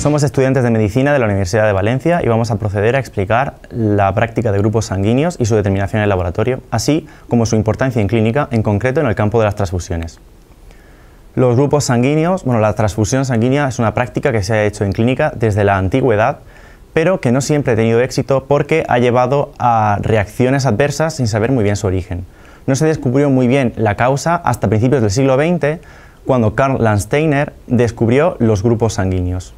Somos estudiantes de medicina de la Universidad de Valencia y vamos a proceder a explicar la práctica de grupos sanguíneos y su determinación en el laboratorio, así como su importancia en clínica, en concreto en el campo de las transfusiones. Los grupos sanguíneos, bueno, la transfusión sanguínea es una práctica que se ha hecho en clínica desde la antigüedad, pero que no siempre ha tenido éxito porque ha llevado a reacciones adversas sin saber muy bien su origen. No se descubrió muy bien la causa hasta principios del siglo XX, cuando Karl Landsteiner descubrió los grupos sanguíneos.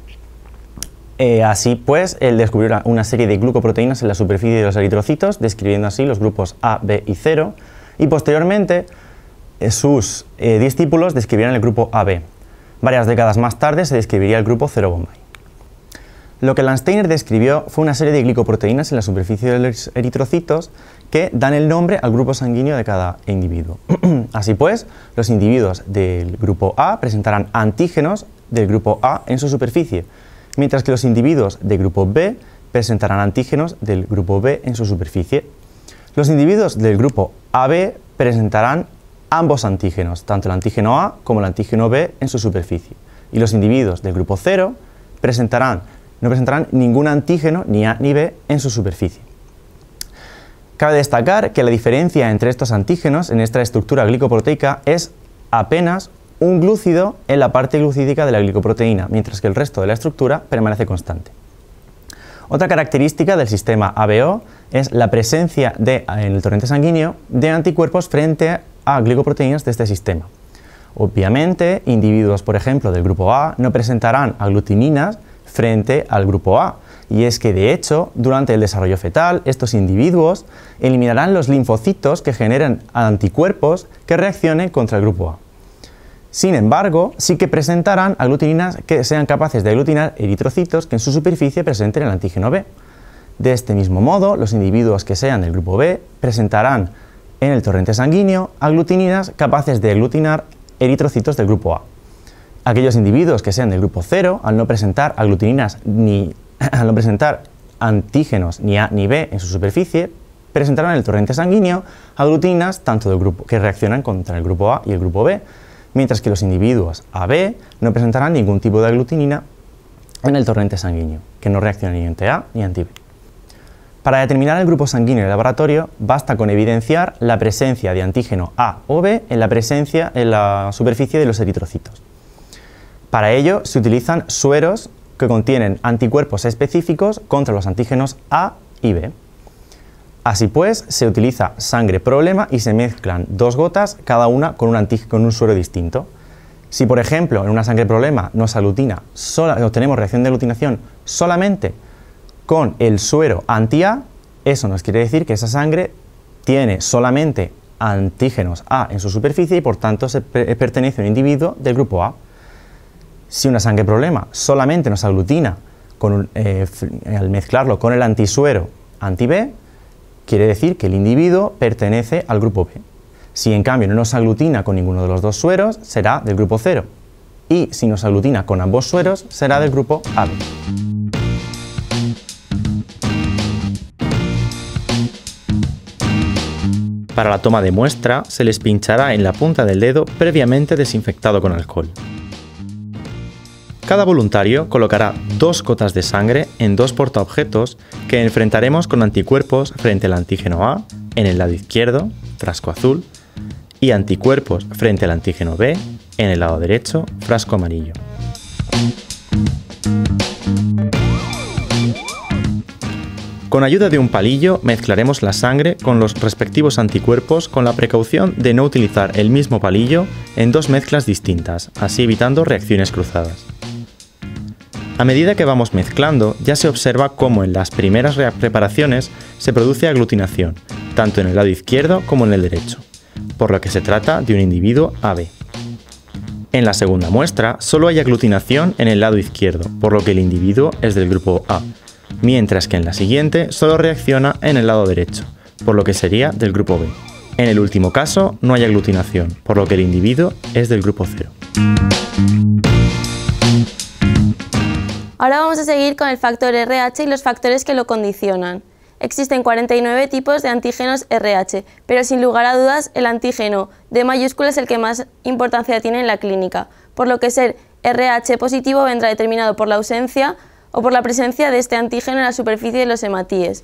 Eh, así pues, él descubrió una serie de glucoproteínas en la superficie de los eritrocitos, describiendo así los grupos A, B y 0, y posteriormente eh, sus eh, discípulos describieron el grupo AB. Varias décadas más tarde se describiría el grupo 0 Bombay. Lo que Landsteiner describió fue una serie de glucoproteínas en la superficie de los eritrocitos que dan el nombre al grupo sanguíneo de cada individuo. Así pues, los individuos del grupo A presentarán antígenos del grupo A en su superficie, mientras que los individuos del grupo B presentarán antígenos del grupo B en su superficie. Los individuos del grupo AB presentarán ambos antígenos, tanto el antígeno A como el antígeno B en su superficie. Y los individuos del grupo 0 presentarán, no presentarán ningún antígeno, ni A ni B, en su superficie. Cabe destacar que la diferencia entre estos antígenos en esta estructura glicoproteica es apenas un glúcido en la parte glucídica de la glicoproteína, mientras que el resto de la estructura permanece constante. Otra característica del sistema ABO es la presencia en el torrente sanguíneo de anticuerpos frente a glicoproteínas de este sistema. Obviamente, individuos, por ejemplo, del grupo A no presentarán aglutininas frente al grupo A, y es que de hecho, durante el desarrollo fetal, estos individuos eliminarán los linfocitos que generan anticuerpos que reaccionen contra el grupo A. Sin embargo, sí que presentarán aglutininas que sean capaces de aglutinar eritrocitos que en su superficie presenten el antígeno B. De este mismo modo, los individuos que sean del grupo B presentarán en el torrente sanguíneo aglutininas capaces de aglutinar eritrocitos del grupo A. Aquellos individuos que sean del grupo 0, al no presentar aglutininas ni al no presentar antígenos ni A ni B en su superficie, presentarán en el torrente sanguíneo aglutininas tanto del grupo que reaccionan contra el grupo A y el grupo B, mientras que los individuos AB no presentarán ningún tipo de aglutinina en el torrente sanguíneo, que no reacciona ni ante A ni ante B. Para determinar el grupo sanguíneo en el laboratorio, basta con evidenciar la presencia de antígeno A o B en la, presencia, en la superficie de los eritrocitos. Para ello, se utilizan sueros que contienen anticuerpos específicos contra los antígenos A y B. Así pues, se utiliza sangre problema y se mezclan dos gotas, cada una con un, suero distinto. Si, por ejemplo, en una sangre problema no aglutina, obtenemos reacción de aglutinación solamente con el suero anti-A, eso nos quiere decir que esa sangre tiene solamente antígenos A en su superficie y por tanto eh, pertenece a un individuo del grupo A. Si una sangre problema solamente nos aglutina eh, al mezclarlo con el antisuero anti-B, quiere decir que el individuo pertenece al grupo B. Si en cambio no nos aglutina con ninguno de los dos sueros, será del grupo 0. Y si nos aglutina con ambos sueros, será del grupo AB. Para la toma de muestra, se les pinchará en la punta del dedo previamente desinfectado con alcohol. Cada voluntario colocará dos cotas de sangre en dos portaobjetos que enfrentaremos con anticuerpos frente al antígeno A en el lado izquierdo, frasco azul, y anticuerpos frente al antígeno B en el lado derecho, frasco amarillo. Con ayuda de un palillo mezclaremos la sangre con los respectivos anticuerpos con la precaución de no utilizar el mismo palillo en dos mezclas distintas, así evitando reacciones cruzadas. A medida que vamos mezclando, ya se observa cómo en las primeras preparaciones se produce aglutinación, tanto en el lado izquierdo como en el derecho, por lo que se trata de un individuo AB. En la segunda muestra, solo hay aglutinación en el lado izquierdo, por lo que el individuo es del grupo A, mientras que en la siguiente solo reacciona en el lado derecho, por lo que sería del grupo B. En el último caso, no hay aglutinación, por lo que el individuo es del grupo 0. Ahora vamos a seguir con el factor RH y los factores que lo condicionan. Existen 49 tipos de antígenos RH, pero sin lugar a dudas el antígeno D mayúscula es el que más importancia tiene en la clínica, por lo que ser RH positivo vendrá determinado por la ausencia o por la presencia de este antígeno en la superficie de los hematíes.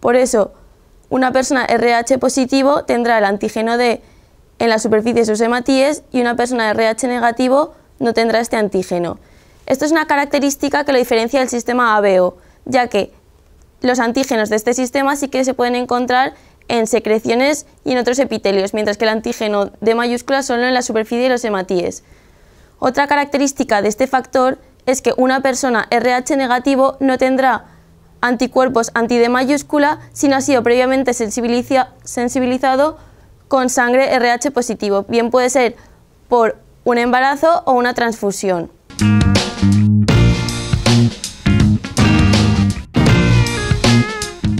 Por eso, una persona RH positivo tendrá el antígeno D en la superficie de sus hematíes y una persona RH negativo no tendrá este antígeno. Esto es una característica que lo diferencia del sistema ABO, ya que los antígenos de este sistema sí que se pueden encontrar en secreciones y en otros epitelios, mientras que el antígeno de mayúscula solo en la superficie de los hematíes. Otra característica de este factor es que una persona RH negativo no tendrá anticuerpos anti D mayúscula si no ha sido previamente sensibilizado con sangre RH positivo, bien puede ser por un embarazo o una transfusión.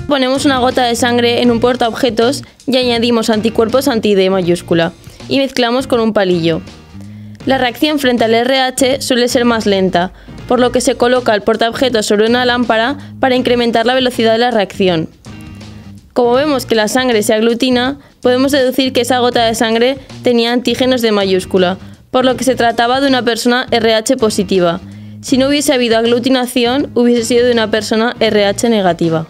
Ponemos una gota de sangre en un portaobjetos y añadimos anticuerpos anti-D mayúscula y mezclamos con un palillo. La reacción frente al RH suele ser más lenta, por lo que se coloca el portaobjetos sobre una lámpara para incrementar la velocidad de la reacción. Como vemos que la sangre se aglutina, podemos deducir que esa gota de sangre tenía antígenos de mayúscula, por lo que se trataba de una persona RH positiva. Si no hubiese habido aglutinación, hubiese sido de una persona RH negativa.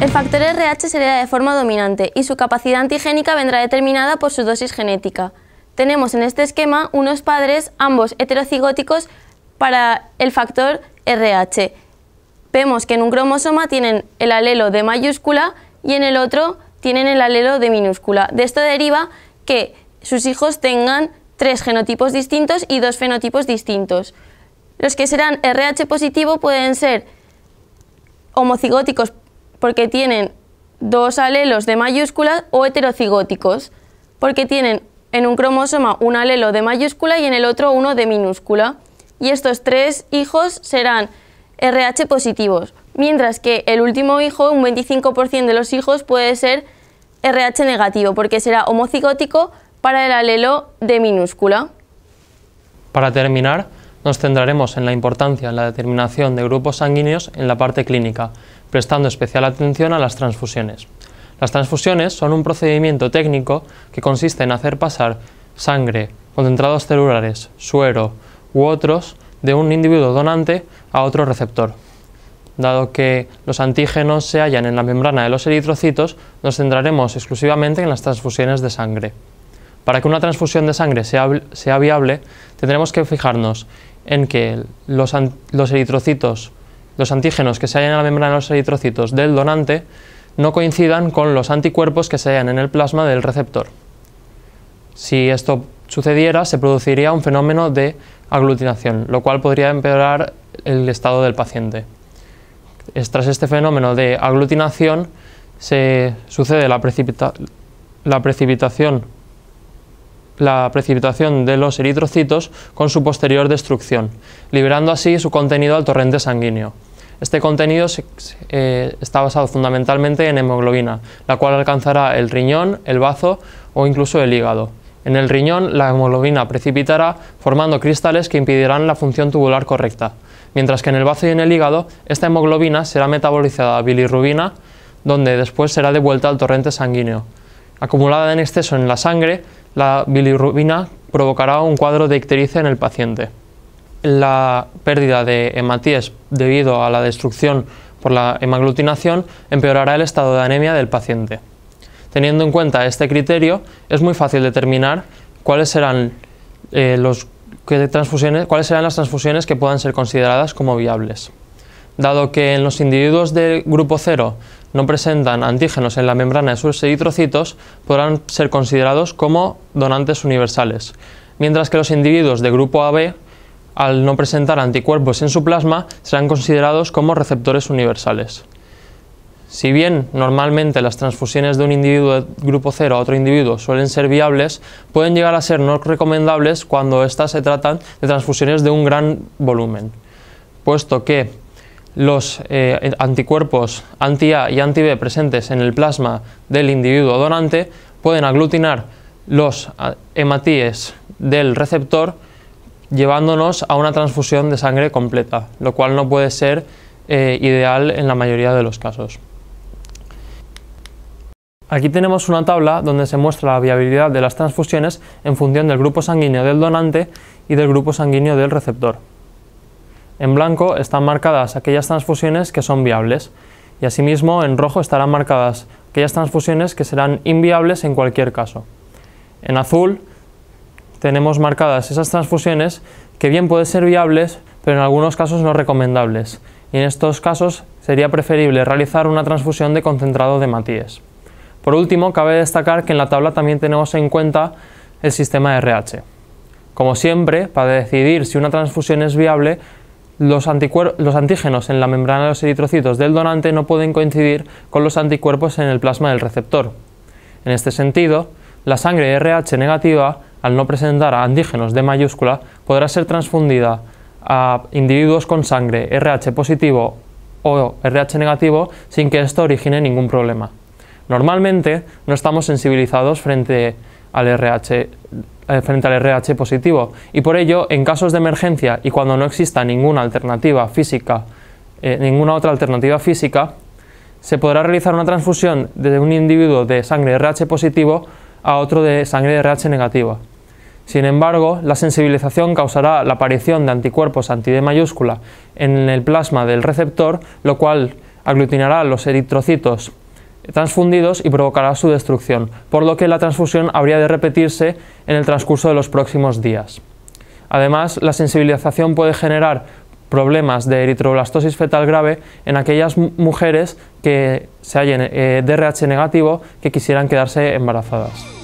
El factor RH se de forma dominante y su capacidad antigénica vendrá determinada por su dosis genética. Tenemos en este esquema unos padres, ambos heterocigóticos, para el factor RH. Vemos que en un cromosoma tienen el alelo de mayúscula y en el otro tienen el alelo de minúscula. De esto deriva que sus hijos tengan tres genotipos distintos y dos fenotipos distintos. Los que serán RH positivo pueden ser homocigóticos porque tienen dos alelos de mayúsculas o heterocigóticos, porque tienen en un cromosoma un alelo de mayúscula y en el otro uno de minúscula. Y estos tres hijos serán RH positivos, mientras que el último hijo, un 25% de los hijos, puede ser RH negativo, porque será homocigótico para el alelo de minúscula. Para terminar, nos centraremos en la importancia en la determinación de grupos sanguíneos en la parte clínica, prestando especial atención a las transfusiones. Las transfusiones son un procedimiento técnico que consiste en hacer pasar sangre, concentrados celulares, suero u otros de un individuo donante a otro receptor. Dado que los antígenos se hallan en la membrana de los eritrocitos, nos centraremos exclusivamente en las transfusiones de sangre. Para que una transfusión de sangre sea, viable, tendremos que fijarnos en que los, eritrocitos, los antígenos que se hallan en la membrana de los eritrocitos del donante, no coincidan con los anticuerpos que se hallan en el plasma del receptor. Si esto sucediera, se produciría un fenómeno de aglutinación, lo cual podría empeorar el estado del paciente. Tras este fenómeno de aglutinación, se sucede la precipitación la precipitación de los eritrocitos con su posterior destrucción, liberando así su contenido al torrente sanguíneo. Este contenido eh, está basado fundamentalmente en hemoglobina, la cual alcanzará el riñón, el bazo o incluso el hígado. En el riñón, la hemoglobina precipitará formando cristales que impedirán la función tubular correcta, mientras que en el bazo y en el hígado, esta hemoglobina será metabolizada a bilirrubina, donde después será devuelta al torrente sanguíneo. Acumulada en exceso en la sangre, la bilirrubina provocará un cuadro de ictericia en el paciente. La pérdida de hematíes debido a la destrucción por la hemaglutinación empeorará el estado de anemia del paciente. Teniendo en cuenta este criterio, es muy fácil determinar cuáles serán, eh, cuáles serán las transfusiones que puedan ser consideradas como viables. Dado que en los individuos del grupo cero no presentan antígenos en la membrana de sus eritrocitos podrán ser considerados como donantes universales, mientras que los individuos de grupo AB, al no presentar anticuerpos en su plasma, serán considerados como receptores universales. Si bien normalmente las transfusiones de un individuo de grupo 0 a otro individuo suelen ser viables, pueden llegar a ser no recomendables cuando éstas se tratan de transfusiones de un gran volumen, puesto que los eh, anticuerpos anti-A y anti-B presentes en el plasma del individuo donante pueden aglutinar los eh, hematíes del receptor llevándonos a una transfusión de sangre completa, lo cual no puede ser eh, ideal en la mayoría de los casos. Aquí tenemos una tabla donde se muestra la viabilidad de las transfusiones en función del grupo sanguíneo del donante y del grupo sanguíneo del receptor. En blanco están marcadas aquellas transfusiones que son viables y asimismo en rojo estarán marcadas aquellas transfusiones que serán inviables en cualquier caso. En azul tenemos marcadas esas transfusiones que bien pueden ser viables, pero en algunos casos no recomendables, y en estos casos sería preferible realizar una transfusión de concentrado de Matíes. Por último, cabe destacar que en la tabla también tenemos en cuenta el sistema RH. Como siempre, para decidir si una transfusión es viable, los, los, antígenos en la membrana de los eritrocitos del donante no pueden coincidir con los anticuerpos en el plasma del receptor. En este sentido, la sangre RH negativa, al no presentar antígenos de mayúscula, podrá ser transfundida a individuos con sangre RH positivo o RH negativo sin que esto origine ningún problema. Normalmente no estamos sensibilizados frente al RH eh, frente al RH positivo y por ello, en casos de emergencia y cuando no exista ninguna alternativa física, eh, ninguna otra alternativa física, se podrá realizar una transfusión de un individuo de sangre RH positivo a otro de sangre RH negativa. Sin embargo, la sensibilización causará la aparición de anticuerpos anti-D mayúscula en el plasma del receptor, lo cual aglutinará los eritrocitos transfundidos y provocará su destrucción, por lo que la transfusión habría de repetirse en el transcurso de los próximos días. Además, la sensibilización puede generar problemas de eritroblastosis fetal grave en aquellas mujeres que se hallen DRH eh, negativo que quisieran quedarse embarazadas.